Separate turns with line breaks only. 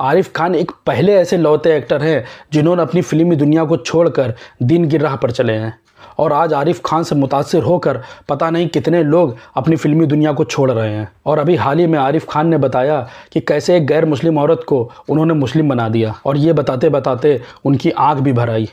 आरिफ खान एक पहले ऐसे लौते एक्टर हैं जिन्होंने अपनी फिल्मी दुनिया को छोड़कर दिन की राह पर चले हैं और आज आरिफ खान से मुतासर होकर पता नहीं कितने लोग अपनी फिल्मी दुनिया को छोड़ रहे हैं और अभी हाल ही में आरिफ खान ने बताया कि कैसे एक गैर मुस्लिम औरत को उन्होंने मुस्लिम बना दिया और ये बताते बताते उनकी आँख भी भर आई